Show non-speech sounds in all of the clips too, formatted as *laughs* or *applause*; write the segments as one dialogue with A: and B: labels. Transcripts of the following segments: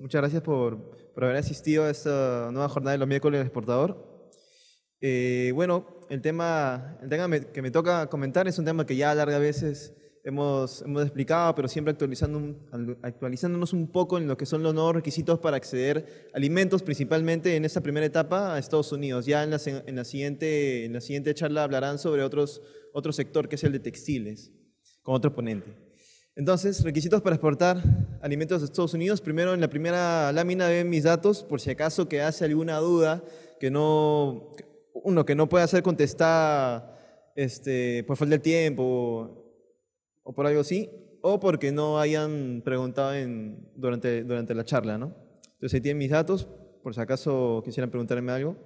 A: Muchas gracias por, haber asistido a esta nueva jornada de los miércoles del exportador. Eh, bueno, el tema, que me toca comentar es un tema que ya a largas veces hemos, hemos explicado, pero siempre actualizando actualizándonos un poco en lo que son los nuevos requisitos para acceder a alimentos, principalmente en esta primera etapa a Estados Unidos. Ya en la, en la, siguiente, en la siguiente charla hablarán sobre otros, otro sector, que es el de textiles, con otro ponente. Entonces, requisitos para exportar alimentos a Estados Unidos. Primero, en la primera lámina ven mis datos, por si acaso que hace alguna duda que no, uno que no pueda ser contestar este, por falta de tiempo o por algo así, o porque no hayan preguntado en, durante, durante la charla, ¿no? Entonces ahí tienen mis datos, por si acaso quisieran preguntarme algo.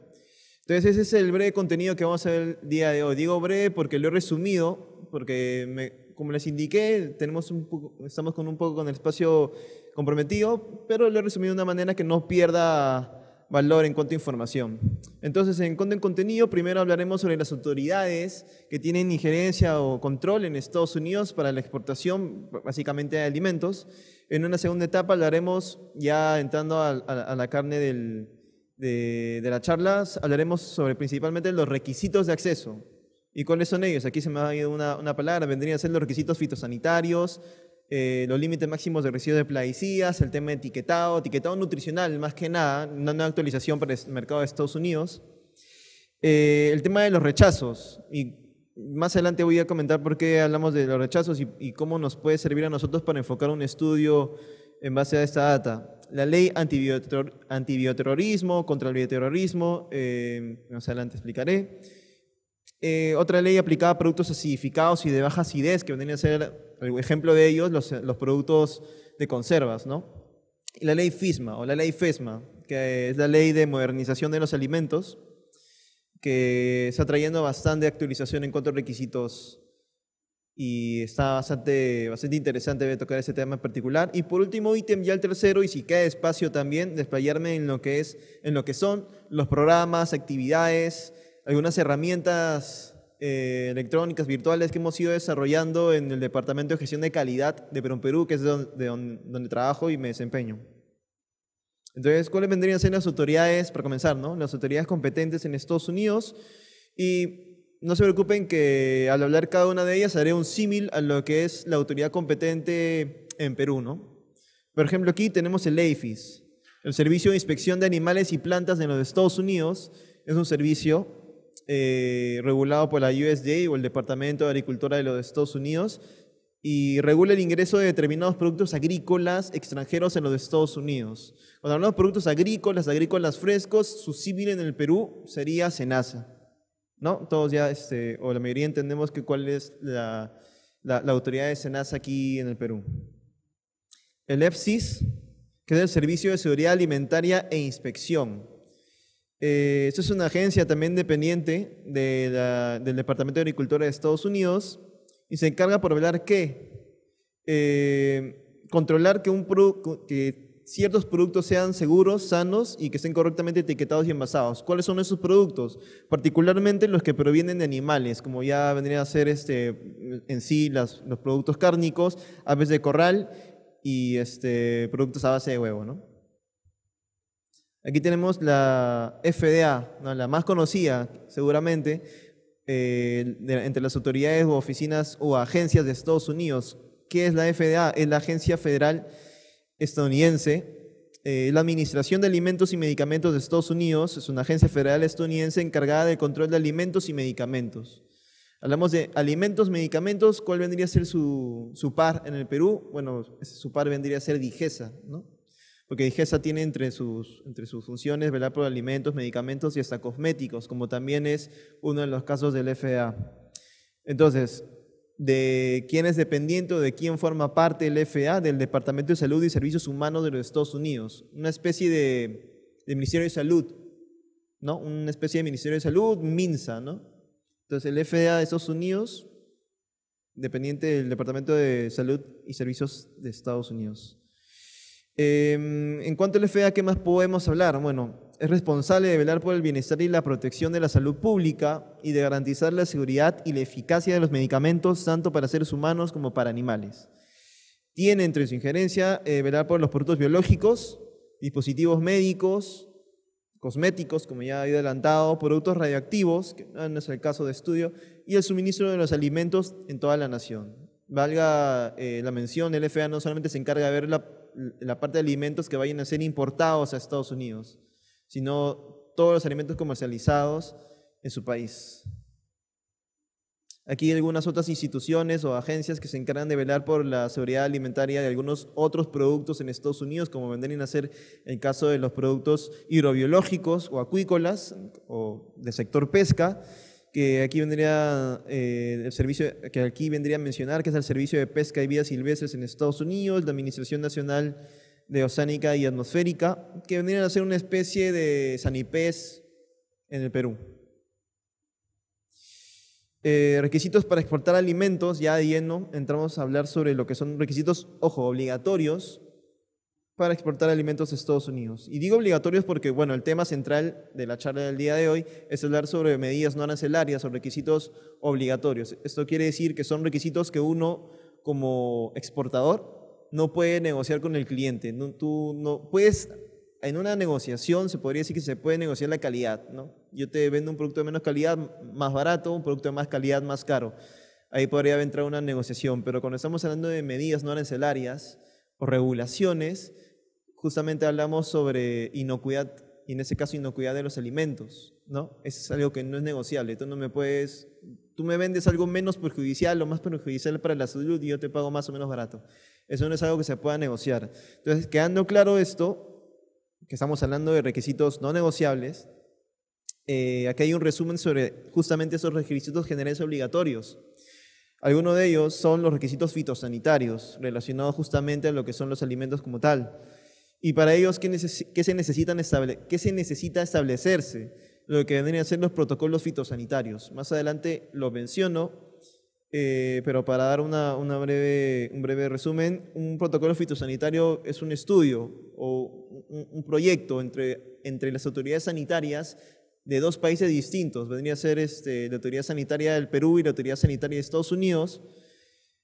A: Entonces ese es el breve contenido que vamos a ver el día de hoy. Digo breve porque lo he resumido, porque me, como les indiqué, tenemos un estamos con un poco con el espacio comprometido, pero lo he resumido de una manera que no pierda valor en cuanto a información. Entonces, en cuanto a contenido, primero hablaremos sobre las autoridades que tienen injerencia o control en Estados Unidos para la exportación, básicamente, de alimentos. En una segunda etapa hablaremos, ya entrando a, la carne del, de, de las charlas, hablaremos sobre principalmente los requisitos de acceso, ¿Y cuáles son ellos? Aquí se me ha ido una, una palabra, vendrían a ser los requisitos fitosanitarios, eh, los límites máximos de residuos de plaguicidas, el tema de etiquetado, etiquetado nutricional más que nada, una actualización para el mercado de Estados Unidos. Eh, el tema de los rechazos, y más adelante voy a comentar por qué hablamos de los rechazos y, cómo nos puede servir a nosotros para enfocar un estudio en base a esta data. La ley antibioterrorismo, contra el bioterrorismo, eh, más adelante explicaré. Eh, otra ley aplicada a productos acidificados y de baja acidez, que vendrían a ser, el ejemplo de ellos, los, los productos de conservas, ¿no? la ley FISMA, o la ley FESMA, que es la ley de modernización de los alimentos, que está trayendo bastante actualización en cuanto a requisitos y está bastante, bastante interesante de tocar ese tema en particular. Y por último ítem, ya el tercero, y si queda espacio también, desplayarme en lo que, es, en lo que son los programas, actividades, algunas herramientas eh, electrónicas virtuales que hemos ido desarrollando en el Departamento de Gestión de Calidad de Perú, Perú, que es donde, donde, trabajo y me desempeño. Entonces, ¿cuáles vendrían a ser las autoridades, para comenzar, ¿no? las autoridades competentes en Estados Unidos? Y no se preocupen que al hablar cada una de ellas haré un símil a lo que es la autoridad competente en Perú. ¿no? Por ejemplo, aquí tenemos el AFIS, e el Servicio de Inspección de Animales y Plantas de los Estados Unidos. Es un servicio eh, regulado por la USDA o el Departamento de Agricultura de los Estados Unidos y regula el ingreso de determinados productos agrícolas extranjeros en los Estados Unidos. Cuando hablamos de productos agrícolas, agrícolas frescos, su civil en el Perú sería SENASA. ¿No? Todos ya, este, o la mayoría entendemos que cuál es la, autoridad de SENASA aquí en el Perú. El EFSIS, que es el Servicio de Seguridad Alimentaria e Inspección. Eh, esto es una agencia también dependiente del Departamento de Agricultura de Estados Unidos y se encarga por velar eh, que controlar que, ciertos productos sean seguros, sanos y que estén correctamente etiquetados y envasados. ¿Cuáles son esos productos? Particularmente los que provienen de animales, como ya vendría a ser este, en sí los productos cárnicos, aves de corral y este, productos a base de huevo, ¿no? Aquí tenemos la FDA, la más conocida seguramente, eh, entre las autoridades o oficinas o agencias de Estados Unidos. ¿Qué es la FDA? Es la Agencia Federal Estadounidense. Eh, la Administración de Alimentos y Medicamentos de Estados Unidos es una agencia federal estadounidense encargada del control de alimentos y medicamentos. Hablamos de alimentos, medicamentos, ¿cuál vendría a ser su, su par en el Perú? Bueno, su par vendría a ser Digesa, ¿no? porque que tiene entre sus, entre sus funciones velar por alimentos, medicamentos y hasta cosméticos, como también es uno de los casos del FDA. Entonces, de quién es dependiente o de quién forma parte el FDA, del Departamento de Salud y Servicios Humanos de los Estados Unidos, una especie de, de Ministerio de Salud, ¿no? Una especie de Ministerio de Salud, MINSA, ¿no? Entonces, el FDA de Estados Unidos, dependiente del Departamento de Salud y Servicios de Estados Unidos. Em, en cuanto al FEA, ¿qué más podemos hablar? Bueno, es responsable de velar por el bienestar y la protección de la salud pública y de garantizar la seguridad y la eficacia de los medicamentos, tanto para seres humanos como para animales. Tiene entre su injerencia eh, velar por los productos biológicos, dispositivos médicos, cosméticos, como ya he adelantado, productos radioactivos, que no es el caso de estudio, y el suministro de los alimentos en toda la nación. Valga eh, la mención, el FDA no solamente se encarga de ver la la parte de alimentos que vayan a ser importados a Estados Unidos, sino todos los alimentos comercializados en su país. Aquí hay algunas otras instituciones o agencias que se encargan de velar por la seguridad alimentaria de algunos otros productos en Estados Unidos, como vendrían a ser el caso de los productos hidrobiológicos o acuícolas o del sector pesca, que aquí vendría eh, el servicio que aquí vendría a mencionar, que es el Servicio de Pesca y Vidas Silvestres en Estados Unidos, la Administración Nacional de Oceánica y Atmosférica, que vendrían a ser una especie de sanipés en el Perú. Eh, requisitos para exportar alimentos, ya de lleno entramos a hablar sobre lo que son requisitos, ojo, obligatorios para exportar alimentos a Estados Unidos. Y digo obligatorios porque, bueno, el tema central de la charla del día de hoy es hablar sobre medidas no arancelarias o requisitos obligatorios. Esto quiere decir que son requisitos que uno, como exportador, no puede negociar con el cliente. tú no puedes, en una negociación se podría decir que se puede negociar la calidad, ¿no? Yo te vendo un producto de menos calidad más barato, un producto de más calidad más caro. Ahí podría entrar una negociación, pero cuando estamos hablando de medidas no arancelarias, o regulaciones, justamente hablamos sobre inocuidad, y en ese caso inocuidad de los alimentos, ¿no? Eso es algo que no es negociable, tú no me puedes, tú me vendes algo menos perjudicial o más perjudicial para la salud y yo te pago más o menos barato. Eso no es algo que se pueda negociar. Entonces, quedando claro esto, que estamos hablando de requisitos no negociables, eh, aquí hay un resumen sobre justamente esos requisitos generales obligatorios algunos de ellos son los requisitos fitosanitarios relacionados justamente a lo que son los alimentos como tal. Y para ellos, ¿qué, se, necesitan se necesita establecerse? Lo que vendrían a ser los protocolos fitosanitarios. Más adelante lo menciono, eh, pero para dar una, breve, un breve resumen, un protocolo fitosanitario es un estudio o un, proyecto entre, entre las autoridades sanitarias de dos países distintos, vendría a ser este, la Autoridad Sanitaria del Perú y la Autoridad Sanitaria de Estados Unidos,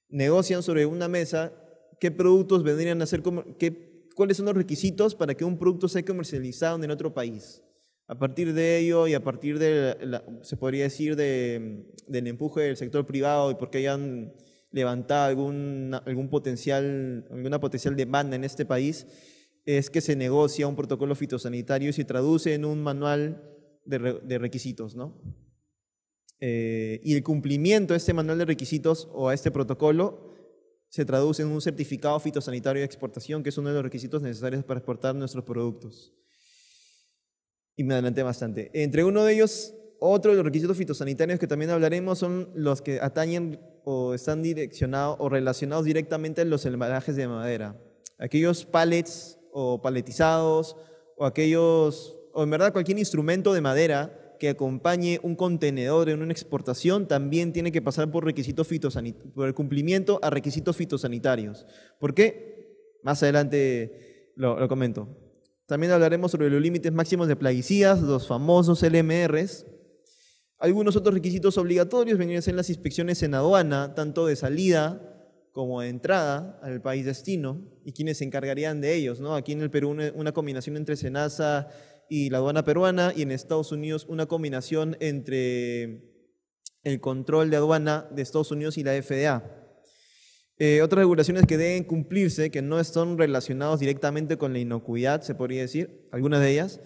A: negocian sobre una mesa qué productos vendrían a ser, qué, cuáles son los requisitos para que un producto sea comercializado en otro país. A partir de ello y a partir de, se podría decir, del empuje del sector privado y porque hayan levantado algún, algún potencial, alguna potencial demanda en este país, es que se negocia un protocolo fitosanitario y se traduce en un manual de, requisitos, ¿no? Eh, y el cumplimiento a este manual de requisitos o a este protocolo se traduce en un certificado fitosanitario de exportación, que es uno de los requisitos necesarios para exportar nuestros productos. Y me adelanté bastante. Entre uno de ellos, otros de los requisitos fitosanitarios que también hablaremos son los que atañen o están direccionados o relacionados directamente a los embalajes de madera. Aquellos pallets o paletizados o aquellos o en verdad cualquier instrumento de madera que acompañe un contenedor en una exportación también tiene que pasar por, requisitos fitosanitarios, por el cumplimiento a requisitos fitosanitarios. ¿Por qué? Más adelante lo, comento. También hablaremos sobre los límites máximos de plaguicidas, los famosos LMRs. Algunos otros requisitos obligatorios venían a ser las inspecciones en aduana, tanto de salida como de entrada al país destino y quienes se encargarían de ellos. ¿no? Aquí en el Perú una, combinación entre SENASA y la aduana peruana, y en Estados Unidos una combinación entre el control de aduana de Estados Unidos y la FDA. Eh, otras regulaciones que deben cumplirse, que no están relacionados directamente con la inocuidad, se podría decir, algunas de ellas,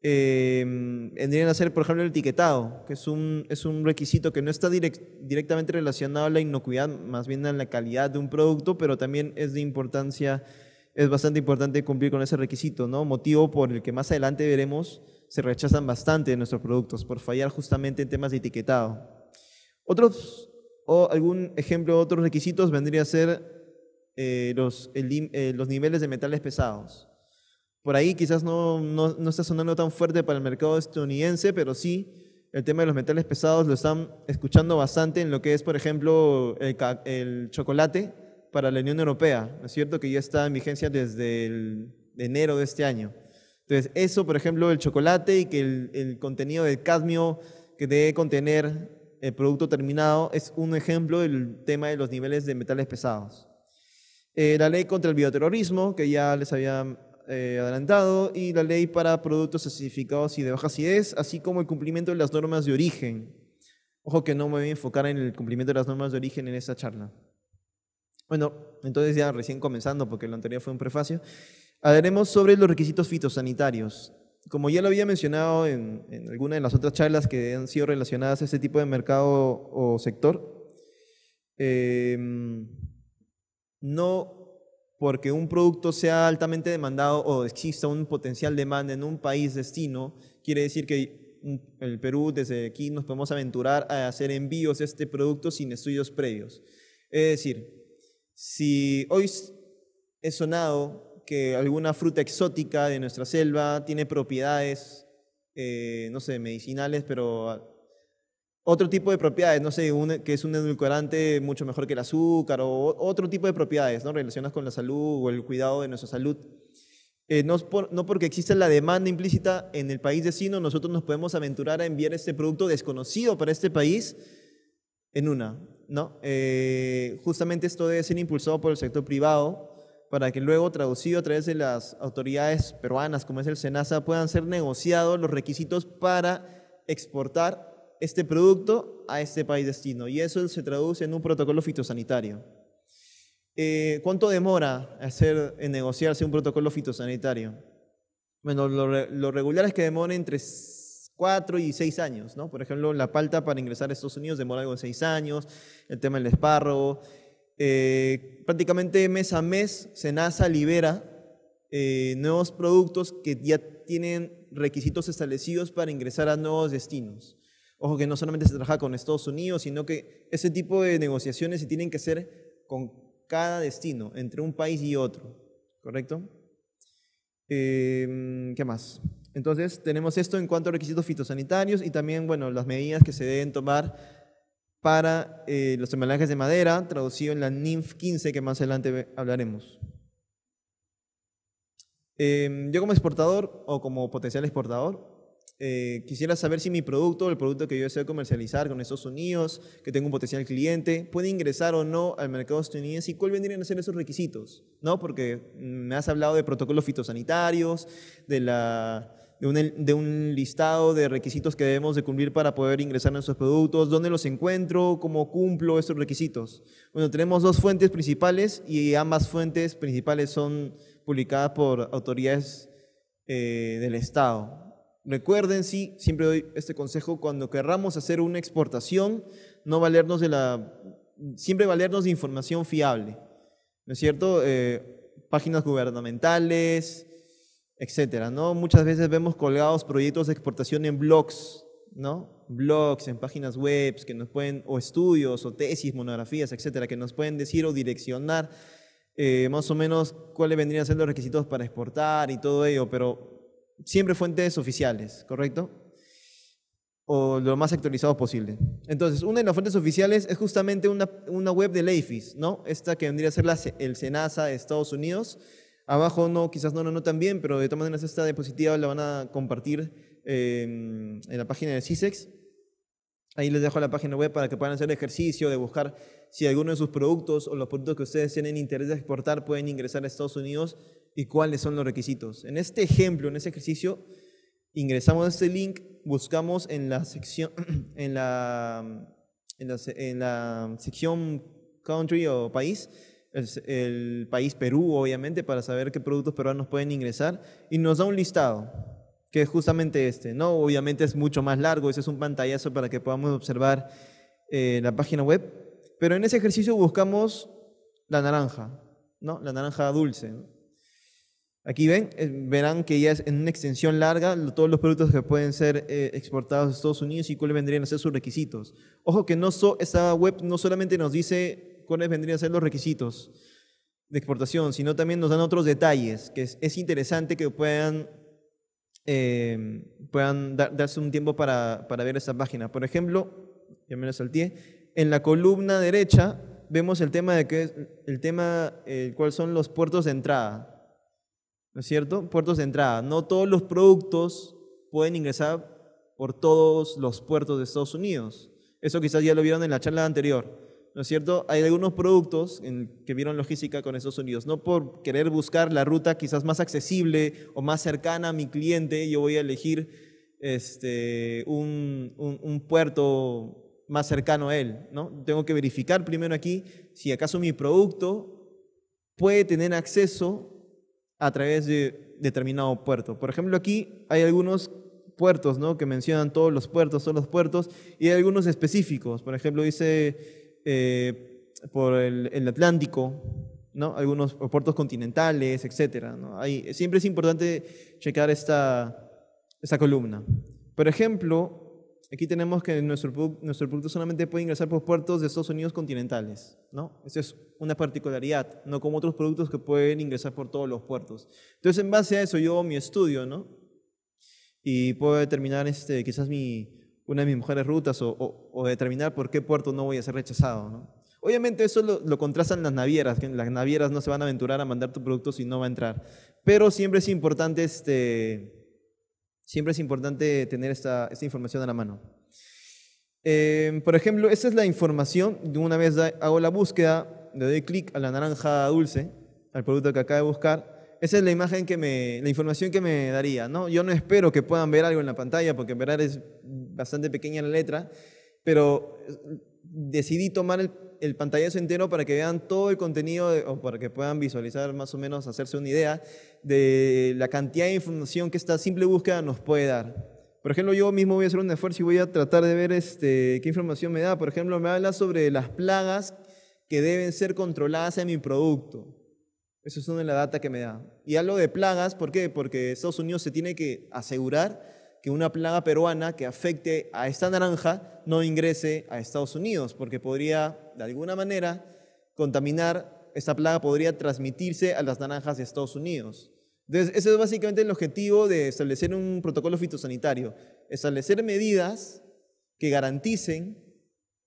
A: tendrían eh, a ser, por ejemplo, el etiquetado, que es un, es un requisito que no está directamente relacionado a la inocuidad, más bien a la calidad de un producto, pero también es de importancia es bastante importante cumplir con ese requisito, ¿no? Motivo por el que más adelante veremos se rechazan bastante nuestros productos por fallar justamente en temas de etiquetado. Otros, o algún ejemplo de otros requisitos vendría a ser eh, los, eh, los niveles de metales pesados. Por ahí quizás no, no, está sonando tan fuerte para el mercado estadounidense, pero sí el tema de los metales pesados lo están escuchando bastante en lo que es, por ejemplo, el, el chocolate para la Unión Europea, ¿no es cierto? Que ya está en vigencia desde enero de este año. Entonces, eso, por ejemplo, el chocolate y que el, contenido de cadmio que debe contener el producto terminado es un ejemplo del tema de los niveles de metales pesados. Eh, la ley contra el bioterrorismo, que ya les había eh, adelantado, y la ley para productos acidificados y de baja acidez, así como el cumplimiento de las normas de origen. Ojo que no me voy a enfocar en el cumplimiento de las normas de origen en esta charla. Bueno, entonces ya recién comenzando, porque lo anterior fue un prefacio, hablaremos sobre los requisitos fitosanitarios. Como ya lo había mencionado en, en alguna de las otras charlas que han sido relacionadas a este tipo de mercado o sector, em, no porque un producto sea altamente demandado o exista un potencial demanda en un país destino, quiere decir que el Perú desde aquí nos podemos aventurar a hacer envíos de este producto sin estudios previos. Es decir, si hoy he sonado que alguna fruta exótica de nuestra selva tiene propiedades, eh, no sé, medicinales, pero ah, otro tipo de propiedades, no sé, que es un edulcorante mucho mejor que el azúcar o otro tipo de propiedades ¿no? relacionadas con la salud o el cuidado de nuestra salud. Eh, no, no, porque exista la demanda implícita en el país vecino, nosotros nos podemos aventurar a enviar este producto desconocido para este país en una. ¿no? Eh, justamente esto debe ser impulsado por el sector privado para que luego, traducido a través de las autoridades peruanas, como es el SENASA, puedan ser negociados los requisitos para exportar este producto a este país destino. Y eso se traduce en un protocolo fitosanitario. Eh, ¿Cuánto demora hacer, en eh, negociarse un protocolo fitosanitario? Bueno, lo, lo regular es que demora entre Cuatro y seis años, ¿no? Por ejemplo, la palta para ingresar a Estados Unidos demora algo de seis años, el tema del espárrago. Eh, prácticamente mes a mes, Senasa libera eh, nuevos productos que ya tienen requisitos establecidos para ingresar a nuevos destinos. Ojo que no solamente se trabaja con Estados Unidos, sino que ese tipo de negociaciones se tienen que hacer con cada destino, entre un país y otro, ¿correcto? Eh, ¿Qué más? Entonces, tenemos esto en cuanto a requisitos fitosanitarios y también, bueno, las medidas que se deben tomar para eh, los embalajes de madera, traducido en la NIMF 15, que más adelante hablaremos. Em, yo como exportador o como potencial exportador, eh, quisiera saber si mi producto, el producto que yo deseo comercializar con Estados Unidos, que tengo un potencial cliente, puede ingresar o no al mercado estadounidense y cuáles vendrían a ser esos requisitos, ¿no? Porque mm, me has hablado de protocolos fitosanitarios, de la de un, listado de requisitos que debemos de cumplir para poder ingresar a nuestros productos, dónde los encuentro, cómo cumplo estos requisitos. Bueno, tenemos dos fuentes principales y ambas fuentes principales son publicadas por autoridades eh, del Estado. Recuerden, sí, siempre doy este consejo, cuando querramos hacer una exportación, no valernos de la, siempre valernos de información fiable, ¿no es cierto? Eh, páginas gubernamentales, etcétera, ¿no? Muchas veces vemos colgados proyectos de exportación en blogs, ¿no? Blogs, en páginas web, que nos pueden, o estudios, o tesis, monografías, etcétera, que nos pueden decir o direccionar eh, más o menos cuáles vendrían a ser los requisitos para exportar y todo ello, pero siempre fuentes oficiales, ¿correcto? O lo más actualizado posible. Entonces, una de las fuentes oficiales es justamente una, web de Leifis, ¿no? Esta que vendría a ser la, el SENASA de Estados Unidos, abajo no, quizás no, no, no tan bien, pero de todas maneras esta diapositiva la van a compartir em, en la página de CISEX. Ahí les dejo la página web para que puedan hacer ejercicio de buscar si alguno de sus productos o los productos que ustedes tienen interés de exportar pueden ingresar a Estados Unidos y cuáles son los requisitos. En este ejemplo, en este ejercicio, ingresamos este link, buscamos en la sección, *clears throat* en la, en la, en la sección country o país, el, país Perú, obviamente, para saber qué productos peruanos pueden ingresar, y nos da un listado, que es justamente este, ¿no? Obviamente es mucho más largo, ese es un pantallazo para que podamos observar eh, la página web, pero en ese ejercicio buscamos la naranja, ¿no? La naranja dulce. Aquí ven, eh, verán que ya es en una extensión larga todos los productos que pueden ser eh, exportados a Estados Unidos y cuáles vendrían a ser sus requisitos. Ojo que no so, esta web no solamente nos dice cuáles vendrían a ser los requisitos de exportación, sino también nos dan otros detalles que es, interesante que puedan, eh, puedan darse un tiempo para, para ver esa página. Por ejemplo, ya me lo en la columna derecha vemos el tema de que el tema el cual son los puertos de entrada. ¿No es cierto? Puertos de entrada. No todos los productos pueden ingresar por todos los puertos de Estados Unidos. Eso quizás ya lo vieron en la charla anterior. ¿no es cierto? Hay algunos productos que vieron logística con Estados Unidos. No por querer buscar la ruta quizás más accesible o más cercana a mi cliente, yo voy a elegir este, un, puerto más cercano a él, ¿no? Tengo que verificar primero aquí si acaso mi producto puede tener acceso a través de determinado puerto. Por ejemplo, aquí hay algunos puertos, ¿no? Que mencionan todos los puertos, son los puertos, y hay algunos específicos. Por ejemplo, dice eh, por el, Atlántico, ¿no? algunos puertos continentales, etc. ¿no? siempre es importante checar esta, esta columna. Por ejemplo, aquí tenemos que nuestro, nuestro producto solamente puede ingresar por puertos de Estados Unidos continentales. ¿no? Esa es una particularidad, no como otros productos que pueden ingresar por todos los puertos. Entonces, en base a eso, yo hago mi estudio ¿no? y puedo determinar este, quizás mi, una de mis mejores rutas o, determinar por qué puerto no voy a ser rechazado. Obviamente eso lo, contrastan las navieras, que las navieras no se van a aventurar a mandar tu producto si no va a entrar. Pero siempre es importante, este, siempre es importante tener esta, esta información a la mano. Em, por ejemplo, esa es la información, una vez hago la búsqueda, le doy clic a la naranja dulce, al producto que acabo de buscar, esa es la imagen que me, la información que me daría, ¿no? Yo no espero que puedan ver algo en la pantalla porque en verdad es bastante pequeña la letra, pero eh, decidí tomar el, pantallazo entero para que vean todo el contenido o para que puedan visualizar más o menos, hacerse una idea de la cantidad de información que esta simple búsqueda nos puede dar. Por ejemplo, yo mismo voy a hacer un esfuerzo y voy a tratar de ver este, qué información me da. Por ejemplo, me habla sobre las plagas que deben ser controladas en mi producto. Eso es una de las data que me da. Y hablo de plagas, ¿por qué? Porque Estados Unidos se tiene que asegurar que una plaga peruana que afecte a esta naranja no ingrese a Estados Unidos, porque podría, de alguna manera, contaminar, esta plaga podría transmitirse a las naranjas de Estados Unidos. Entonces, ese es básicamente el objetivo de establecer un protocolo fitosanitario, establecer medidas que garanticen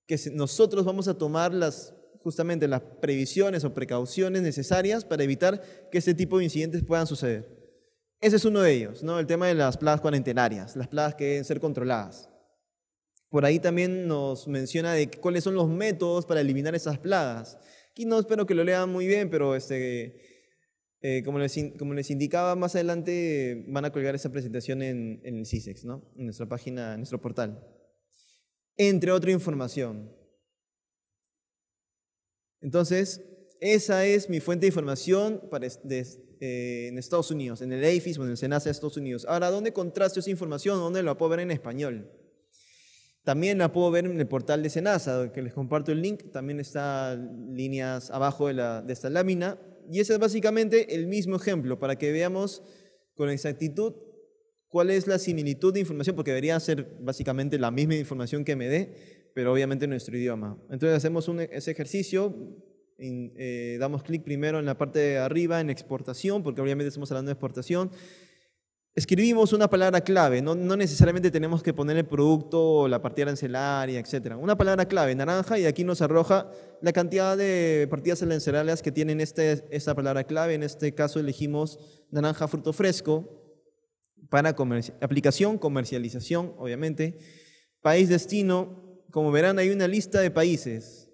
A: que nosotros vamos a tomar las justamente las previsiones o precauciones necesarias para evitar que este tipo de incidentes puedan suceder. Ese es uno de ellos, ¿no? el tema de las plagas cuarentenarias, las plagas que deben ser controladas. Por ahí también nos menciona de cuáles son los métodos para eliminar esas plagas. Aquí no espero que lo lean muy bien, pero este, eh, como, les indicaba, más adelante van a colgar esa presentación en, el CISEX, en nuestra página, en nuestro portal. Entre otra información. Entonces, esa es mi fuente de información eh, en Estados Unidos, en el AFIS o en el SENASA de Estados Unidos. Ahora, ¿dónde contrasto esa información? ¿Dónde la puedo ver en español? También la puedo ver en el portal de SENASA, que les comparto el link. También está líneas abajo de, de esta lámina. Y ese es básicamente el mismo ejemplo para que veamos con exactitud cuál es la similitud de información, porque debería ser básicamente la misma información que me dé, pero obviamente en nuestro idioma. Entonces hacemos e-, ese ejercicio, eh, damos clic primero en la parte de arriba, en exportación, porque obviamente estamos hablando de exportación. Escribimos una palabra clave, no, necesariamente tenemos que poner el producto, o la partida arancelaria, etc. Una palabra clave, naranja, y aquí nos arroja la cantidad de partidas arancelarias que tienen este, esta palabra clave. En este caso elegimos naranja fruto fresco para aplicación, comercialización, obviamente. País destino, como verán, hay una lista de países.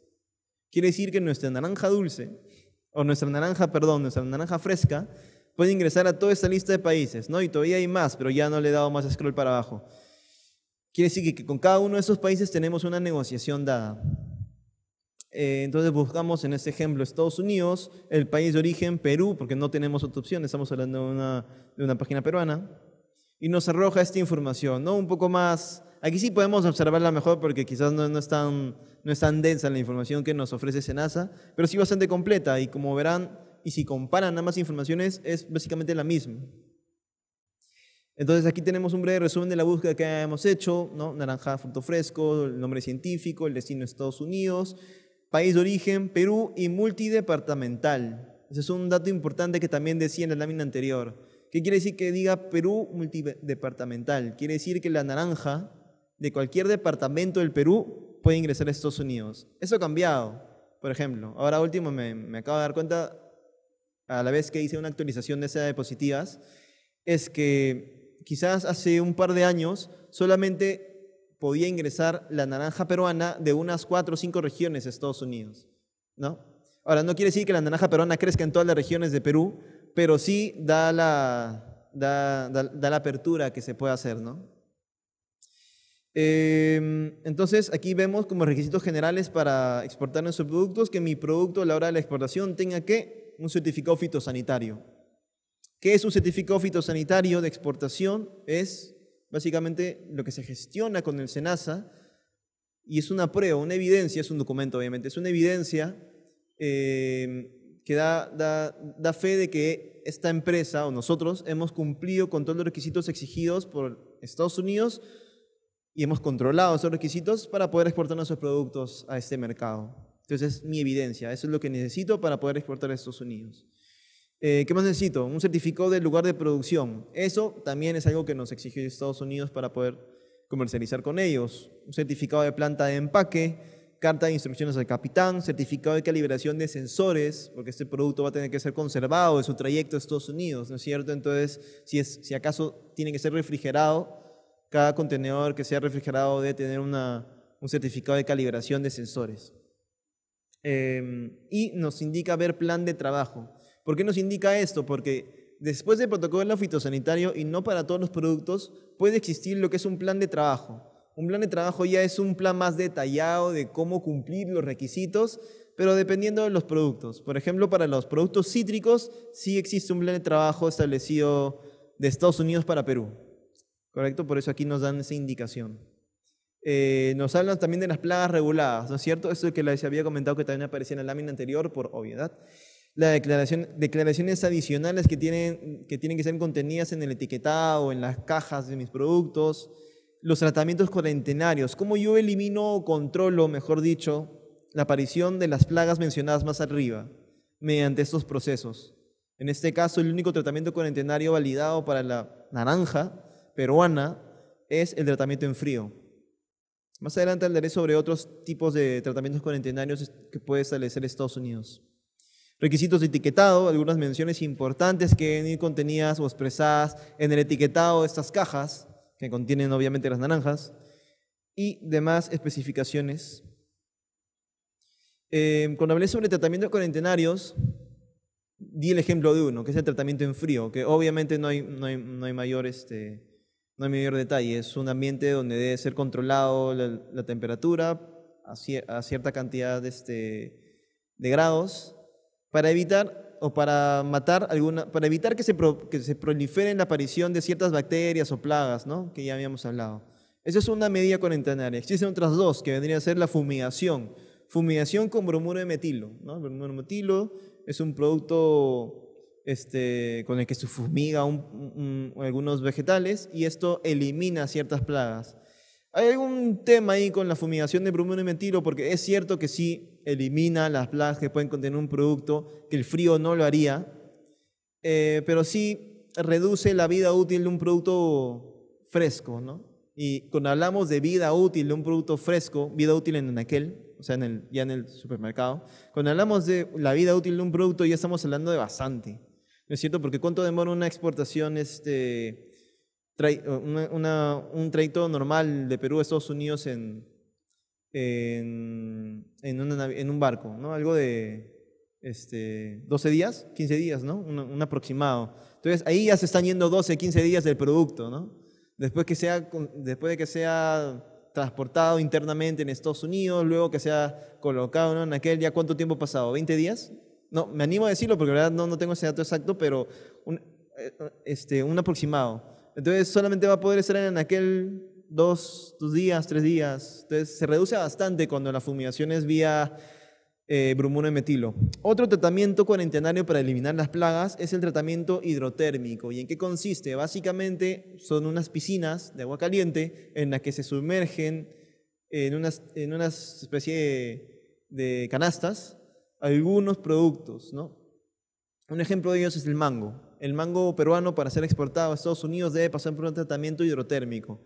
A: Quiere decir que nuestra naranja dulce, o nuestra naranja, perdón, nuestra naranja fresca, puede ingresar a toda esta lista de países, ¿no? Y todavía hay más, pero ya no le he dado más scroll para abajo. Quiere decir que con cada uno de esos países tenemos una negociación dada. Eh, entonces buscamos en este ejemplo Estados Unidos, el país de origen Perú, porque no tenemos otra opción, estamos hablando de una, de una página peruana, y nos arroja esta información, ¿no? Un poco más Aquí sí podemos observarla mejor porque quizás no, no, es tan, no es tan densa la información que nos ofrece NASA, pero sí bastante completa y como verán, y si comparan ambas informaciones, es básicamente la misma. Entonces aquí tenemos un breve resumen de la búsqueda que hemos hecho, ¿no? naranja, fruto fresco, el nombre científico, el destino de Estados Unidos, país de origen, Perú y multidepartamental. Ese es un dato importante que también decía en la lámina anterior. ¿Qué quiere decir que diga Perú multidepartamental? Quiere decir que la naranja de cualquier departamento del Perú puede ingresar a Estados Unidos. Eso ha cambiado, por ejemplo. Ahora último me, acabo de dar cuenta, a la vez que hice una actualización de esa de positivas, es que quizás hace un par de años solamente podía ingresar la naranja peruana de unas cuatro o cinco regiones de Estados Unidos, ¿no? Ahora, no quiere decir que la naranja peruana crezca en todas las regiones de Perú, pero sí da la, da la apertura que se puede hacer, ¿no? Em, entonces, aquí vemos como requisitos generales para exportar nuestros productos que mi producto a la hora de la exportación tenga que un certificado fitosanitario. ¿Qué es un certificado fitosanitario de exportación? Es básicamente lo que se gestiona con el SENASA y es una prueba, una evidencia, es un documento obviamente, es una evidencia em, que da, da, da fe de que esta empresa o nosotros hemos cumplido con todos los requisitos exigidos por Estados Unidos y hemos controlado esos requisitos para poder exportar nuestros productos a este mercado. Entonces, es mi evidencia, eso es lo que necesito para poder exportar a Estados Unidos. Eh, ¿Qué más necesito? Un certificado del lugar de producción. Eso también es algo que nos exigió Estados Unidos para poder comercializar con ellos. Un certificado de planta de empaque, carta de instrucciones al capitán, certificado de calibración de sensores, porque este producto va a tener que ser conservado en su trayecto a Estados Unidos, ¿no es cierto? Entonces, si, es, si acaso tiene que ser refrigerado, cada contenedor que sea refrigerado debe tener un certificado de calibración de sensores. Em, y nos indica ver plan de trabajo. ¿Por qué nos indica esto? Porque después del protocolo fitosanitario y no para todos los productos puede existir lo que es un plan de trabajo. Un plan de trabajo ya es un plan más detallado de cómo cumplir los requisitos, pero dependiendo de los productos. Por ejemplo, para los productos cítricos sí existe un plan de trabajo establecido de Estados Unidos para Perú. ¿correcto? Por eso aquí nos dan esa indicación. Eh, nos hablan también de las plagas reguladas, ¿no es cierto? Esto que les había comentado que también aparecía en la lámina anterior por obviedad. Las declaración, declaraciones adicionales que tienen, que tienen que ser contenidas en el etiquetado, en las cajas de mis productos. Los tratamientos cuarentenarios. ¿Cómo yo elimino o controlo, mejor dicho, la aparición de las plagas mencionadas más arriba mediante estos procesos? En este caso, el único tratamiento cuarentenario validado para la naranja peruana es el tratamiento en frío. Más adelante hablaré sobre otros tipos de tratamientos cuarentenarios que puede establecer Estados Unidos. Requisitos de etiquetado, algunas menciones importantes que deben ir contenidas o expresadas en el etiquetado de estas cajas, que contienen obviamente las naranjas, y demás especificaciones. Eh, cuando hablé sobre tratamientos cuarentenarios, di el ejemplo de uno, que es el tratamiento en frío, que obviamente no hay, no hay, no hay mayor este, no hay mayor detalle. Es un ambiente donde debe ser controlado la, temperatura a, cierta cantidad este, de, grados para evitar o para matar alguna, para evitar que se, prolifere proliferen la aparición de ciertas bacterias o plagas, Que ya habíamos hablado. Esa es una medida cuarentenaria. Existen otras dos que vendría a ser la fumigación. Fumigación con bromuro de metilo, bromuro de metilo es un producto este, con el que se fumiga algunos vegetales y esto elimina ciertas plagas. ¿Hay algún tema ahí con la fumigación de bromuro y metilo? Porque es cierto que sí elimina las plagas que pueden contener un producto, que el frío no lo haría, eh, pero sí reduce la vida útil de un producto fresco, ¿no? Y cuando hablamos de vida útil de un producto fresco, vida útil en aquel, o sea, ya en el supermercado, cuando hablamos de la vida útil de un producto ya estamos hablando de bastante es cierto? Porque ¿cuánto demora una exportación, este, un trayecto normal de Perú a Estados Unidos en, un barco? ¿no? Algo de este, 12 días, 15 días, ¿no? Un, aproximado. Entonces ahí ya se están yendo 12, 15 días del producto, ¿no? Después, que sea, después de que sea transportado internamente en Estados Unidos, luego que sea colocado ¿no? en aquel, ¿ya cuánto tiempo ha pasado? ¿20 días? no, me animo a decirlo porque verdad no, no tengo ese dato exacto, pero un, eh, eh, este, un aproximado. Entonces solamente va a poder estar en aquel dos, dos días, tres días. Entonces se reduce bastante cuando la fumigación es vía eh, y metilo. Otro tratamiento cuarentenario para eliminar las plagas es el tratamiento hidrotérmico. ¿Y en qué consiste? Básicamente son unas piscinas de agua caliente en las que se sumergen en una en especie de canastas algunos productos, ¿no? Un ejemplo de ellos es el mango. El mango peruano para ser exportado a Estados Unidos debe pasar por un tratamiento hidrotérmico,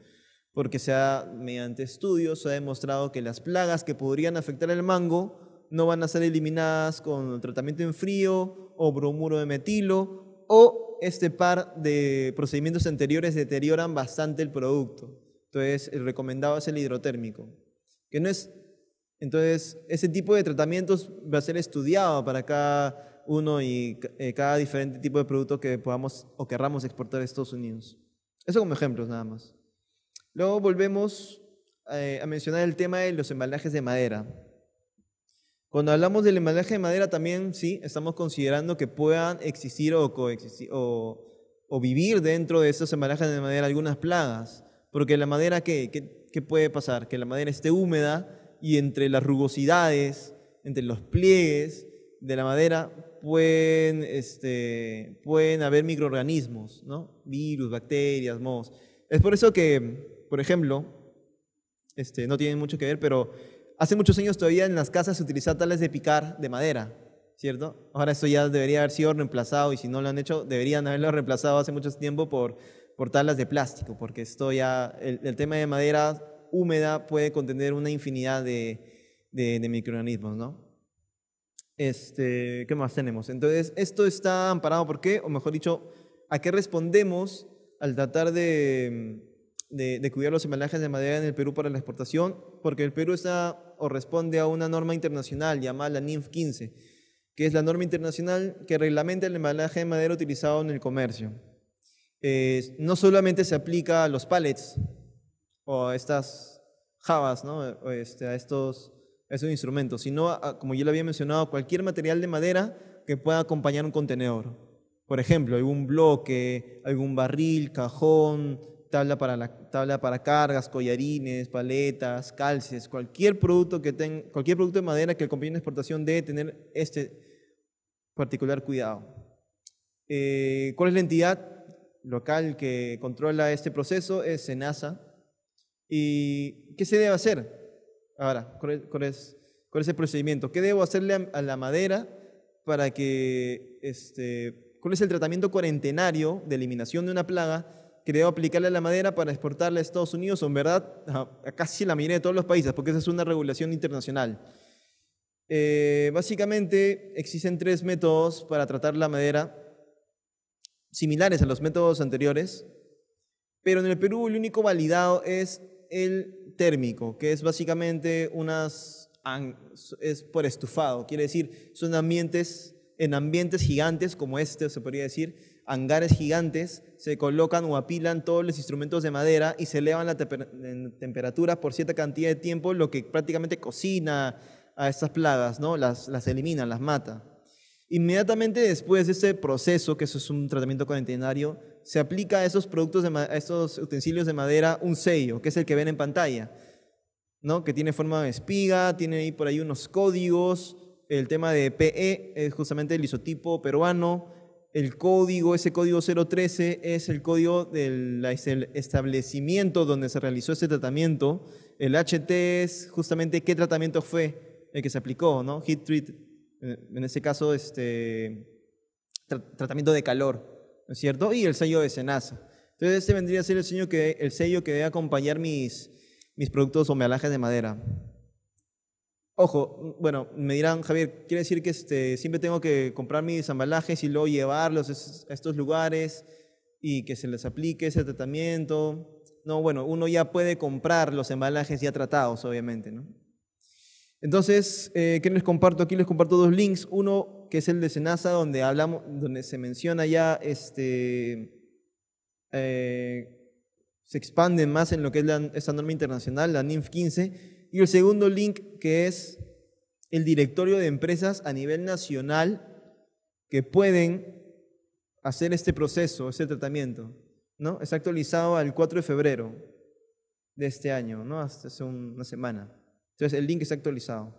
A: porque se ha, mediante estudios se ha demostrado que las plagas que podrían afectar al mango no van a ser eliminadas con tratamiento en frío o bromuro de metilo o este par de procedimientos anteriores deterioran bastante el producto. Entonces, el recomendado es el hidrotérmico, que no es entonces, ese tipo de tratamientos va a ser estudiado para cada uno y eh, cada diferente tipo de producto que podamos o querramos exportar a Estados Unidos. Eso como ejemplos nada más. Luego volvemos eh, a mencionar el tema de los embalajes de madera. Cuando hablamos del embalaje de madera también, sí, estamos considerando que puedan existir o coexistir o, o vivir dentro de esos embalajes de madera algunas plagas. Porque la madera, ¿qué? ¿qué puede pasar? Que la madera esté húmeda y entre las rugosidades, entre los pliegues de la madera, pueden, este, pueden haber microorganismos, ¿no? virus, bacterias, mohos. Es por eso que, por ejemplo, este, no tienen mucho que ver, pero hace muchos años todavía en las casas se utilizaban talas de picar de madera, ¿cierto? Ahora esto ya debería haber sido reemplazado y si no lo han hecho, deberían haberlo reemplazado hace mucho tiempo por, por de plástico, porque esto ya, el tema de madera húmeda puede contener una infinidad de, microorganismos, ¿no? Este, ¿Qué más tenemos? Entonces, esto está amparado por qué, o mejor dicho, ¿a qué respondemos al tratar de, cuidar los embalajes de madera en el Perú para la exportación? Porque el Perú está o responde a una norma internacional llamada la NIMF 15, que es la norma internacional que reglamenta el embalaje de madera utilizado en el comercio. no solamente se aplica a los pallets, o a estas javas, ¿no? este, a estos, instrumentos, sino, como yo le había mencionado, cualquier material de madera que pueda acompañar un contenedor. Por ejemplo, algún bloque, algún barril, cajón, tabla para, la, tabla para cargas, collarines, paletas, calces, cualquier producto, que cualquier producto de madera que el compañero de exportación debe tener este particular cuidado. Eh, ¿Cuál es la entidad local que controla este proceso? Es SENASA, ¿Y qué se debe hacer? Ahora, ¿cuál e, es, el procedimiento, ¿qué debo hacerle a, la madera para que, este, cuál es el tratamiento cuarentenario de eliminación de una plaga que debo aplicarle a la madera para exportarla a Estados Unidos o en verdad a, casi la mayoría de todos los países, porque esa es una regulación internacional. Eh, básicamente existen tres métodos para tratar la madera similares a los métodos anteriores, pero en el Perú el único validado es el térmico, que es básicamente unas es por estufado, quiere decir, son ambientes en ambientes gigantes como este, se podría decir, hangares gigantes, se colocan o apilan todos los instrumentos de madera y se elevan la temperatura por cierta cantidad de tiempo, lo que prácticamente cocina a estas plagas, ¿no? Las, las elimina, las mata. Inmediatamente después de ese proceso, que eso es un tratamiento cuarentenario, se aplica a esos productos, a estos utensilios de madera, un sello, que es el que ven en pantalla, ¿no? que tiene forma de espiga, tiene ahí por ahí unos códigos, el tema de PE es justamente el isotipo peruano, el código, ese código 013 es el código del establecimiento donde se realizó ese tratamiento, el HT es justamente qué tratamiento fue el que se aplicó, ¿no? Heat treat en este caso, este, tratamiento de calor, ¿no es cierto? Y el sello de cenaza. Entonces, este vendría a ser el sello que, el sello que debe acompañar mis, mis productos o embalajes de madera. Ojo, bueno, me dirán, Javier, quiere decir que este, siempre tengo que comprar mis embalajes y luego llevarlos a estos lugares y que se les aplique ese tratamiento. No, bueno, uno ya puede comprar los embalajes ya tratados, obviamente, ¿no? Entonces, eh, ¿qué les comparto? Aquí les comparto dos links. Uno que es el de Senasa, donde, hablamos, donde se menciona ya, este, eh, se expande más en lo que es la, norma internacional, la NIMF 15. Y el segundo link que es el directorio de empresas a nivel nacional que pueden hacer este proceso, este tratamiento. ¿no? actualizado al 4 de febrero de este año, ¿no? hace una semana. Entonces, el link está actualizado.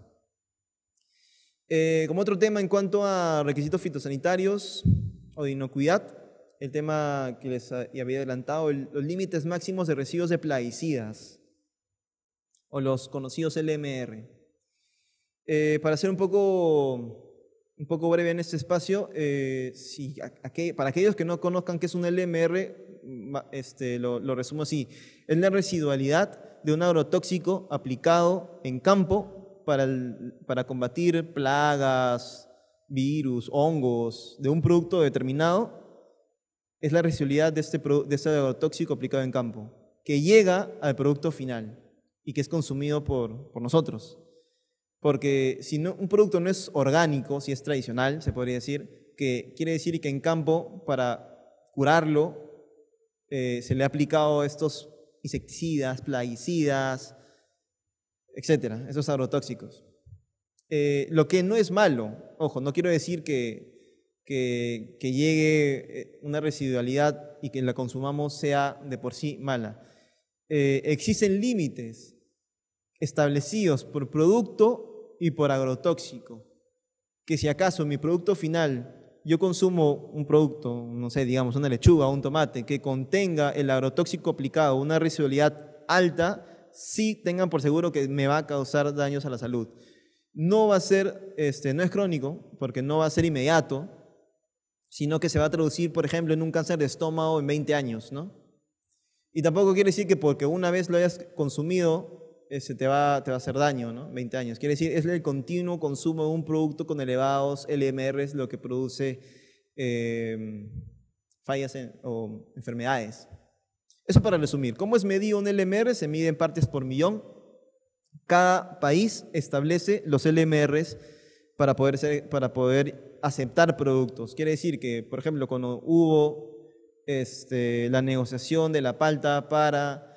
A: Eh, como otro tema en cuanto a requisitos fitosanitarios o de inocuidad, el tema que les había adelantado, los límites máximos de residuos de plaguicidas o los conocidos LMR. Eh, para ser un poco un poco breve en este espacio, eh, si, para aquellos que no conozcan qué es un LMR, este, lo, lo resumo así. Es la residualidad de un agrotóxico aplicado en campo para, para combatir plagas, virus, hongos de un producto determinado es la residualidad de este, de este agrotóxico aplicado en campo, que llega al producto final y que es consumido por, nosotros. Porque si un producto no es orgánico, si es tradicional, se podría decir, que quiere decir que en campo, para curarlo, eh, se le ha aplicado estos insecticidas, plaguicidas, etcétera, esos agrotóxicos. Eh, lo que no es malo, ojo, no quiero decir que, que, llegue eh, una residualidad y que la consumamos sea de por sí mala. Eh, existen límites establecidos por producto y por agrotóxico, que si acaso mi producto final yo consumo un producto, no sé, digamos una lechuga o un tomate, que contenga el agrotóxico aplicado, una residualidad alta, sí tengan por seguro que me va a causar daños a la salud. No va a ser, este, no es crónico, porque no va a ser inmediato, sino que se va a traducir, por ejemplo, en un cáncer de estómago en 20 años, ¿no? Y tampoco quiere decir que porque una vez lo hayas consumido eh, te, va, te va a hacer daño, ¿no? 20 años. Quiere decir, es el continuo consumo de un producto con elevados LMRs lo que produce em, fallas o enfermedades. Eso para resumir. ¿Cómo es medido un LMR? Se mide en partes por millón. Cada país establece los LMRs para poder, ser, para poder aceptar productos. Quiere decir que, por ejemplo, cuando hubo este, la negociación de la palta para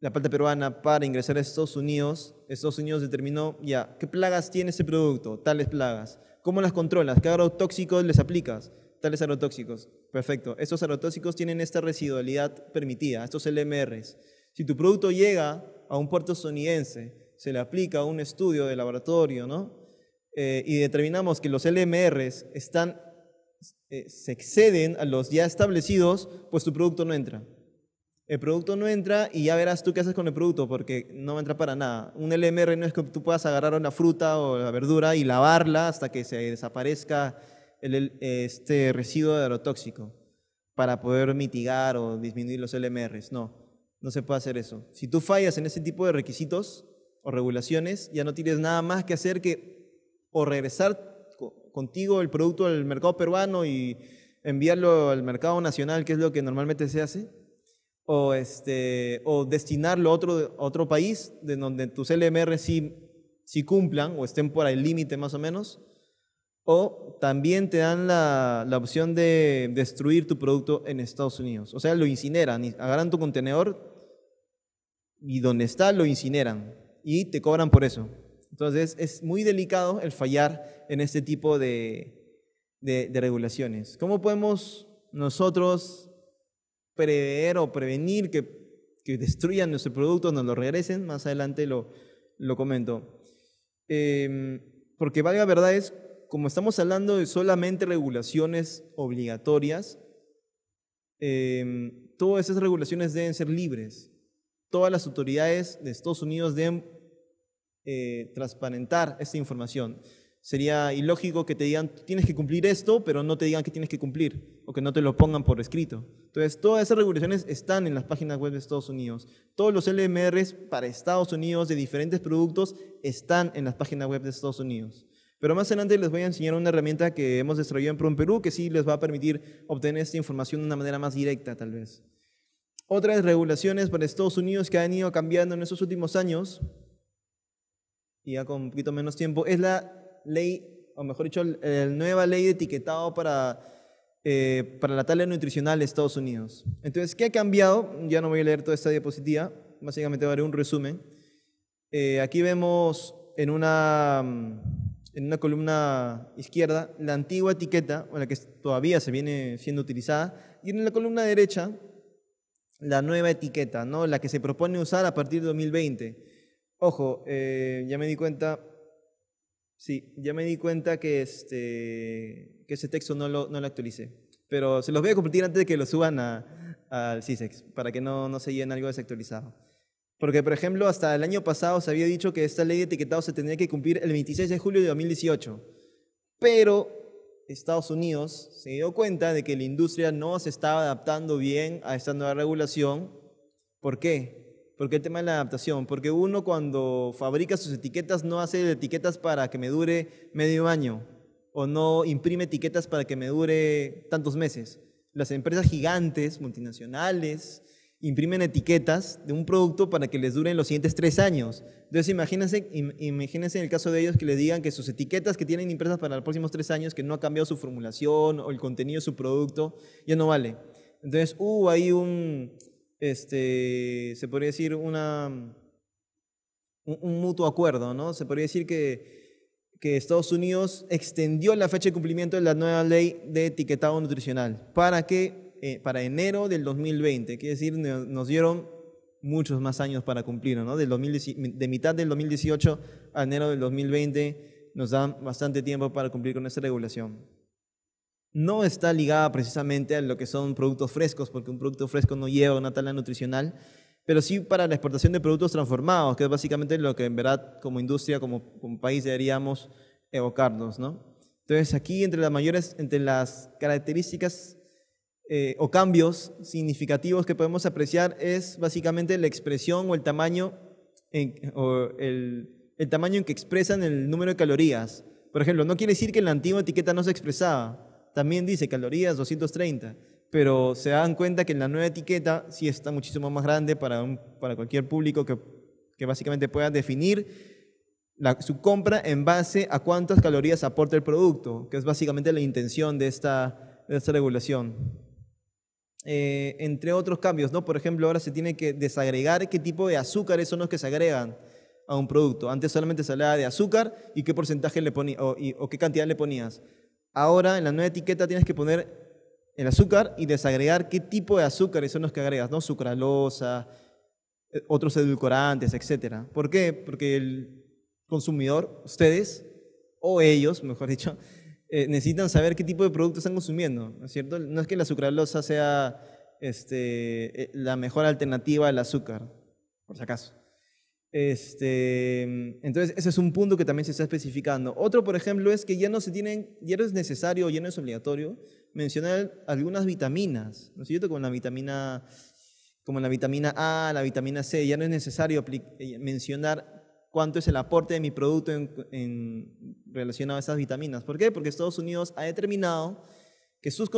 A: la planta peruana para ingresar a Estados Unidos, Estados Unidos determinó ya qué plagas tiene ese producto, tales plagas, cómo las controlas, qué agrotóxicos les aplicas, tales agrotóxicos. Perfecto. Estos agrotóxicos tienen esta residualidad permitida, estos LMRs. Si tu producto llega a un puerto estadounidense, se le aplica un estudio de laboratorio, ¿no? Eh, y determinamos que los LMRs están, eh, se exceden a los ya establecidos, pues tu producto no entra el producto no entra y ya verás tú qué haces con el producto porque no entra para nada. Un LMR no es que tú puedas agarrar una fruta o la verdura y lavarla hasta que se desaparezca el, este residuo de aerotóxico para poder mitigar o disminuir los LMRs. No, no se puede hacer eso. Si tú fallas en ese tipo de requisitos o regulaciones, ya no tienes nada más que hacer que o regresar contigo el producto al mercado peruano y enviarlo al mercado nacional, que es lo que normalmente se hace, o, este, o destinarlo a otro, otro país de donde tus LMR sí, cumplan o estén por el límite más o menos. O también te dan la, opción de destruir tu producto en Estados Unidos. O sea, lo incineran, agarran tu contenedor y donde está lo incineran y te cobran por eso. Entonces es muy delicado el fallar en este tipo de, de regulaciones. ¿Cómo podemos nosotros prever o prevenir que, destruyan nuestro producto, nos lo regresen, más adelante lo, comento. Em, porque valga verdad es, como estamos hablando de solamente regulaciones obligatorias, em, todas esas regulaciones deben ser libres. Todas las autoridades de Estados Unidos deben eh, transparentar esta información. Sería ilógico que te digan, tienes que cumplir esto, pero no te digan que tienes que cumplir o que no te lo pongan por escrito. Entonces, todas esas regulaciones están en las páginas web de Estados Unidos. Todos los LMRs para Estados Unidos de diferentes productos están en las páginas web de Estados Unidos. Pero más adelante les voy a enseñar una herramienta que hemos desarrollado en Perú que sí les va a permitir obtener esta información de una manera más directa, tal vez. Otras regulaciones para Estados Unidos que han ido cambiando en estos últimos años, y ya con un poquito menos tiempo, es la ley, o mejor dicho, la nueva ley de etiquetado para, eh, para la tabla nutricional de Estados Unidos. Entonces, ¿qué ha cambiado? Ya no voy a leer toda esta diapositiva, básicamente daré un resumen. Eh, aquí vemos en una, en una columna izquierda la antigua etiqueta, o la que todavía se viene siendo utilizada, y en la columna derecha la nueva etiqueta, ¿no? la que se propone usar a partir de 2020. Ojo, eh, ya me di cuenta, Sí, ya me di cuenta que, este, ese texto no lo, no actualicé. Pero se los voy a compartir antes de que lo suban al CISEX, para que no, no se lleven algo desactualizado. Porque, por ejemplo, hasta el año pasado se había dicho que esta ley de etiquetado se tendría que cumplir el 26 de julio de 2018. Pero Estados Unidos se dio cuenta de que la industria no se estaba adaptando bien a esta nueva regulación. ¿Por qué? ¿Por qué el tema de la adaptación? Porque uno cuando fabrica sus etiquetas no hace etiquetas para que me dure medio año o no imprime etiquetas para que me dure tantos meses. Las empresas gigantes, multinacionales, imprimen etiquetas de un producto para que les duren los siguientes tres años. Entonces imagínense, imagínense en el caso de ellos que les digan que sus etiquetas que tienen impresas para los próximos tres años, que no ha cambiado su formulación o el contenido de su producto, ya no vale. Entonces uh, hay un, este, se podría decir, una, mm, un, mutuo acuerdo, ¿no? Se podría decir que, Estados Unidos extendió la fecha de cumplimiento de la nueva ley de etiquetado nutricional para que eh, para enero del 2020, quiere decir, nos, dieron muchos más años para cumplir, ¿no? Del de mitad del 2018 a enero del 2020 nos dan bastante tiempo para cumplir con esta regulación no está ligada precisamente a lo que son productos frescos, porque un producto fresco no lleva una tala nutricional, pero sí para la exportación de productos transformados, que es básicamente lo que en verdad como industria, como, país deberíamos evocarnos. ¿no? Entonces aquí entre las mayores, entre las características eh, o cambios significativos que podemos apreciar es básicamente la expresión o el tamaño el tamaño en que expresan el número de calorías. Por ejemplo, no quiere decir que en la antigua etiqueta no se expresaba, también dice calorías 230, pero se dan cuenta que en la nueva etiqueta sí está muchísimo más grande para, un, para cualquier público que, que básicamente pueda definir su compra en base a cuántas calorías aporta el producto, que es básicamente la intención de esta, esta regulación. Eh, entre otros cambios, ¿no? Por ejemplo, ahora se tiene que desagregar qué tipo de azúcares son los que se agregan a un producto. Antes solamente se hablaba de azúcar y qué porcentaje le ponía, o, o qué cantidad le ponías. Ahora en la nueva etiqueta tienes que poner el azúcar y desagregar qué tipo de azúcares son los que agregas, ¿no? Sucralosa, eh, otros edulcorantes, etc. ¿Por qué? Porque el consumidor, ustedes, o ellos, mejor dicho, *laughs* eh, necesitan saber qué tipo de producto están consumiendo, ¿no es cierto? No es que la sucralosa sea este, eh, la mejor alternativa al azúcar, por si acaso. Este, entonces, ese es un punto que también se está especificando. Otro, por ejemplo, es que ya no, se tienen, ya no es necesario, ya no es obligatorio mencionar algunas vitaminas, ¿no es cierto? Como la vitamina, como la vitamina A, la vitamina C, ya no es necesario eh, mencionar cuánto es el aporte de mi producto en, relación a esas vitaminas. ¿Por qué? Porque Estados Unidos ha determinado que, sus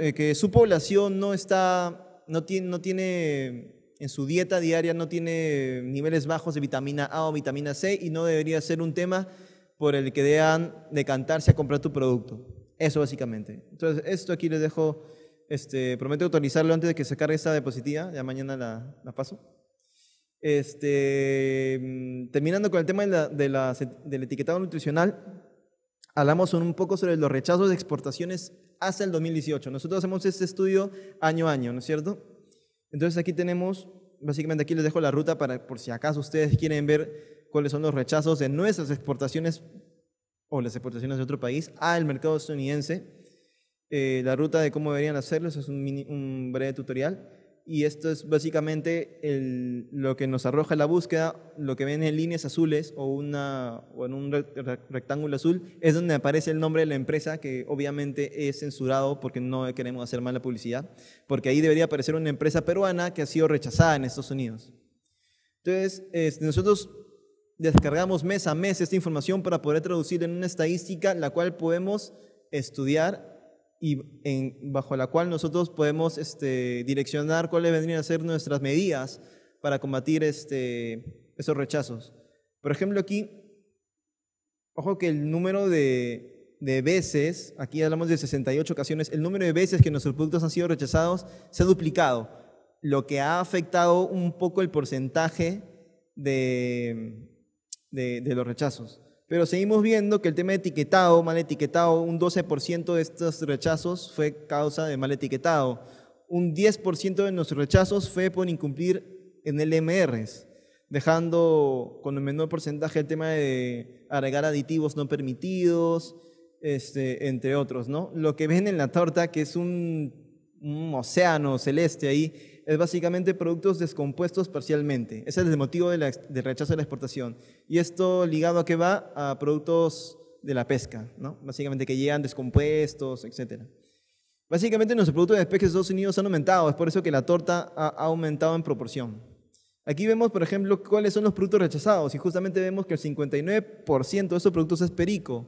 A: eh, que su población no, está, no tiene, no tiene en su dieta diaria no tiene niveles bajos de vitamina A o vitamina C y no debería ser un tema por el que deban decantarse a comprar tu producto. Eso básicamente. Entonces, esto aquí les dejo, este, prometo autorizarlo antes de que se cargue esta diapositiva, ya mañana la, paso. Este, mm, terminando con el tema del etiquetado nutricional, hablamos un poco sobre los rechazos de exportaciones hasta el 2018. Nosotros hacemos este estudio año a año, ¿no es cierto? Entonces aquí tenemos, básicamente aquí les dejo la ruta para por si acaso ustedes quieren ver cuáles son los rechazos de nuestras exportaciones o las exportaciones de otro país al mercado estadounidense. Eh, la ruta de cómo deberían hacerlo, es un breve tutorial. Y esto es básicamente lo que nos arroja la búsqueda, lo que ven en líneas azules o, una, en un rectángulo azul, es donde aparece el nombre de la empresa, que obviamente es censurado porque no queremos hacer mala publicidad, porque ahí debería aparecer una empresa peruana que ha sido rechazada en Estados Unidos. Entonces, este, nosotros descargamos mes a mes esta información para poder traducir en una estadística la cual podemos estudiar y en, bajo la cual nosotros podemos este, direccionar cuáles vendrían a ser nuestras medidas para combatir este, esos rechazos. Por ejemplo, aquí, ojo que el número de, de veces, aquí hablamos de 68 ocasiones, el número de veces que nuestros productos han sido rechazados se ha duplicado, lo que ha afectado un poco el porcentaje de, de los rechazos. Pero seguimos viendo que el tema de etiquetado, mal etiquetado, un 12% de estos rechazos fue causa de mal etiquetado. Un 10% de nuestros rechazos fue por incumplir en LMRs, dejando con el menor porcentaje el tema de agregar aditivos no permitidos, este, entre otros. ¿no? Lo que ven en la torta, que es un, un océano celeste ahí, es básicamente productos descompuestos parcialmente. Ese es el motivo del de rechazo de la exportación. Y esto ligado a qué va? A productos de la pesca, ¿no? Básicamente que llegan descompuestos, etc. Básicamente nuestros productos de pesca de Estados Unidos han aumentado, es por eso que la torta ha aumentado en proporción. Aquí vemos, por ejemplo, cuáles son los productos rechazados y justamente vemos que el 59% de esos productos es perico.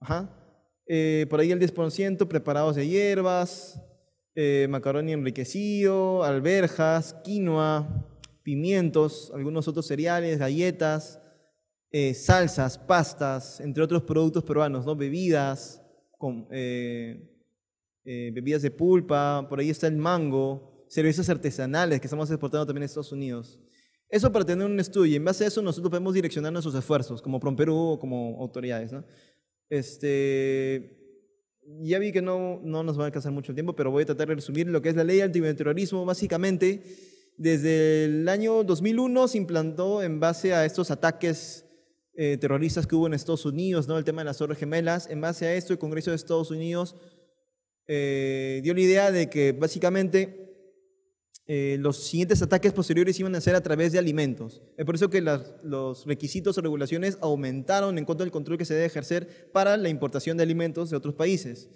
A: Ajá. Eh, por ahí el 10% preparados de hierbas, eh, macaroni enriquecido, alberjas, quinoa, pimientos, algunos otros cereales, galletas, eh, salsas, pastas, entre otros productos peruanos, ¿no? bebidas, con, eh, bebidas de pulpa, por ahí está el mango, cervezas artesanales que estamos exportando también a Estados Unidos. Eso para tener un estudio. y En base a eso nosotros podemos direccionar nuestros esfuerzos como PROMPERÚ o como autoridades. ¿no? Este, ya vi que no, no nos va a alcanzar mucho el tiempo, pero voy a tratar de resumir lo que es la ley antiterrorismo. Básicamente, desde el año 2001 se implantó en base a estos ataques eh, terroristas que hubo en Estados Unidos, ¿no? el tema de las Torres Gemelas. En base a esto, el Congreso de Estados Unidos eh, dio la idea de que básicamente eh, los siguientes ataques posteriores iban a ser a través de alimentos. Es por eso que los requisitos o regulaciones aumentaron en cuanto al control que se debe ejercer para la importación de alimentos de otros países.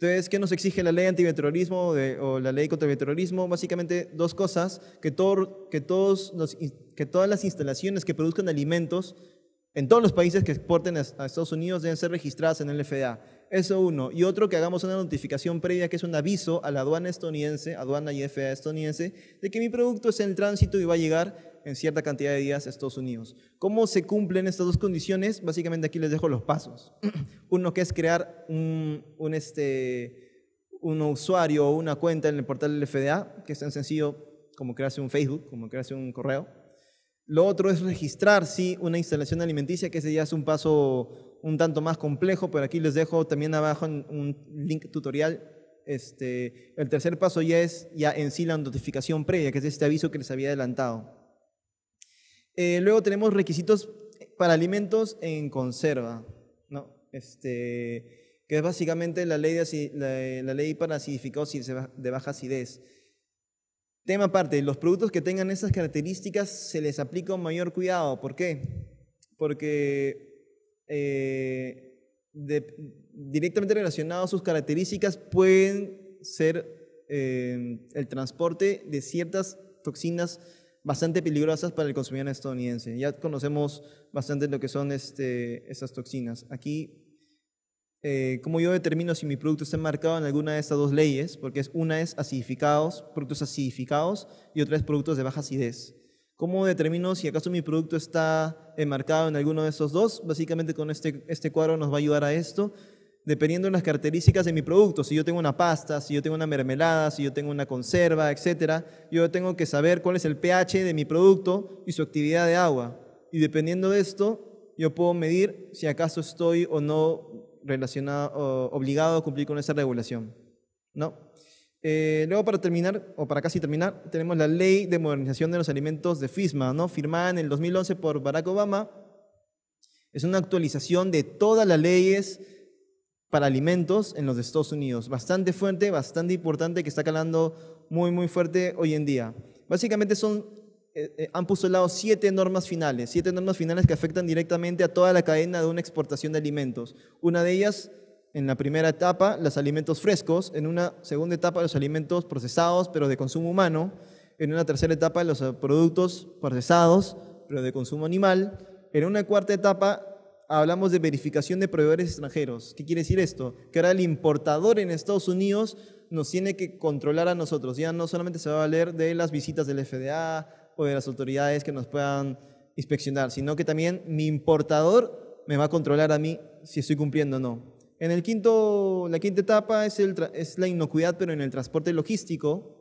A: Entonces, ¿qué nos exige la ley antiterrorismo o la ley contra el terrorismo? Básicamente dos cosas, que, todas las instalaciones que produzcan alimentos en todos los países que exporten a Estados Unidos deben ser registradas en el FDA. Eso uno. Y otro, que hagamos una notificación previa, que es un aviso a la aduana estoniense, aduana y FA estadounidense, de que mi producto está en tránsito y va a llegar en cierta cantidad de días a Estados Unidos. ¿Cómo se cumplen estas dos condiciones? Básicamente aquí les dejo los pasos. *clears throat* Uno que es crear un, este, un usuario o una cuenta en el portal del FDA, que es tan sencillo como crearse un Facebook, como crearse un correo. Lo otro es registrar, sí, una instalación alimenticia, que ese ya es un paso un tanto más complejo, pero aquí les dejo también abajo un link tutorial. Este, el tercer paso ya es ya en sí la notificación previa, que es este aviso que les había adelantado. Eh, luego tenemos requisitos para alimentos en conserva, ¿no? este, que es básicamente la ley, de, la, ley para acidificados de baja acidez. Tema aparte, los productos que tengan esas características se les aplica un mayor cuidado. ¿Por qué? Porque eh, directamente relacionados a sus características pueden ser eh, el transporte de ciertas toxinas bastante peligrosas para el consumidor estadounidense. Ya conocemos bastante lo que son este, esas toxinas. Aquí eh, cómo yo determino si mi producto está enmarcado en alguna de estas dos leyes, porque una es acidificados, productos acidificados, y otra es productos de baja acidez. ¿Cómo determino si acaso mi producto está enmarcado en alguno de esos dos? Básicamente con este, este cuadro nos va a ayudar a esto, dependiendo de las características de mi producto. Si yo tengo una pasta, si yo tengo una mermelada, si yo tengo una conserva, etc., yo tengo que saber cuál es el pH de mi producto y su actividad de agua. Y dependiendo de esto, yo puedo medir si acaso estoy o no obligado a cumplir con esa regulación. ¿no? Eh, luego, para terminar, o para casi terminar, tenemos la Ley de Modernización de los Alimentos de FISMA, ¿no? firmada en el 2011 por Barack Obama. Es una actualización de todas las leyes para alimentos en los Estados Unidos. Bastante fuerte, bastante importante, que está calando muy, muy fuerte hoy en día. Básicamente son eh, eh, han lado siete normas finales, siete normas finales que afectan directamente a toda la cadena de una exportación de alimentos. Una de ellas, en la primera etapa, los alimentos frescos, en una segunda etapa, los alimentos procesados, pero de consumo humano, en una tercera etapa, los productos procesados, pero de consumo animal, en una cuarta etapa, hablamos de verificación de proveedores extranjeros. ¿Qué quiere decir esto? Que ahora el importador en Estados Unidos nos tiene que controlar a nosotros. Ya no solamente se va a valer de las visitas del FDA, o de las autoridades que nos puedan inspeccionar, sino que también mi importador me va a controlar a mí si estoy cumpliendo o no. En el quinto, la quinta etapa es, el, es la inocuidad, pero en el transporte logístico.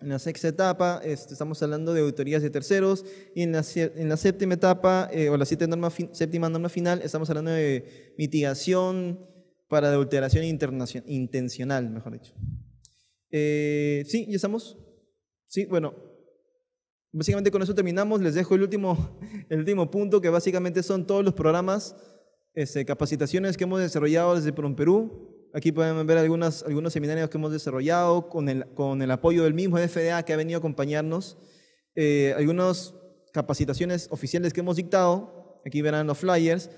A: En la sexta etapa este, estamos hablando de auditorías de terceros y en la, en la séptima etapa eh, o la norma séptima norma final estamos hablando de mitigación para adulteración intencional, mejor dicho. Eh, sí, ya estamos. Sí, bueno, Básicamente con eso terminamos. Les dejo el último, *laughs* el último punto, que básicamente son todos los programas, este, capacitaciones que hemos desarrollado desde Perú. Aquí pueden ver algunas, algunos seminarios que hemos desarrollado con el, apoyo del mismo FDA que ha venido a acompañarnos. Eh, algunas capacitaciones oficiales que hemos dictado. Aquí verán los flyers.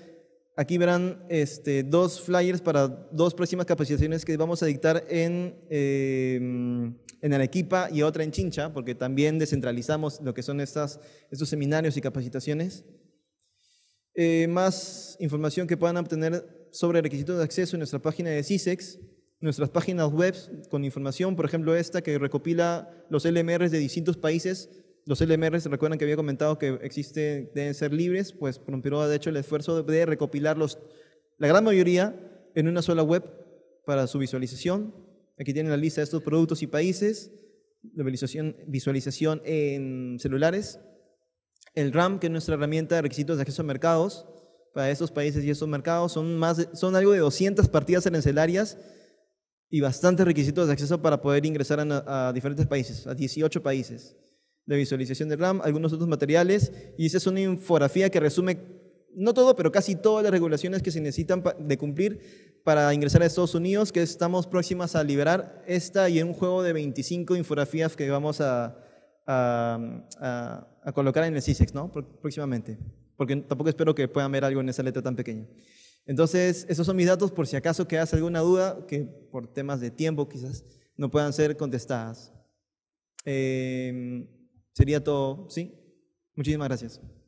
A: Aquí verán este, dos flyers para dos próximas capacitaciones que vamos a dictar en, em, en Arequipa y otra en Chincha, porque también descentralizamos lo que son estas, estos seminarios y capacitaciones. Eh, más información que puedan obtener sobre requisitos de acceso en nuestra página de CISEX, nuestras páginas web con información, por ejemplo esta que recopila los LMRs de distintos países los LMRs, recuerdan que había comentado que existen, deben ser libres, pues Prompiroa de hecho el esfuerzo de recopilarlos, la gran mayoría, en una sola web para su visualización. Aquí tienen la lista de estos productos y países, visualización, en celulares, el RAM, que es nuestra herramienta de requisitos de acceso a mercados, para estos países y estos mercados, son, más son algo de 200 partidas arancelarias y bastantes requisitos de acceso para poder ingresar a diferentes países, a 18 países de visualización de RAM, algunos otros materiales, y esa es una infografía que resume no todo, pero casi todas las regulaciones que se necesitan de cumplir para ingresar a Estados Unidos, que estamos próximas a liberar esta y un juego de 25 infografías que vamos a, a, colocar en el CISEX ¿no? próximamente, porque tampoco espero que puedan ver algo en esa letra tan pequeña. Entonces, esos son mis datos por si acaso quedas alguna duda que por temas de tiempo quizás no puedan ser contestadas. Eh, Sería todo, ¿sí? Muchísimas gracias.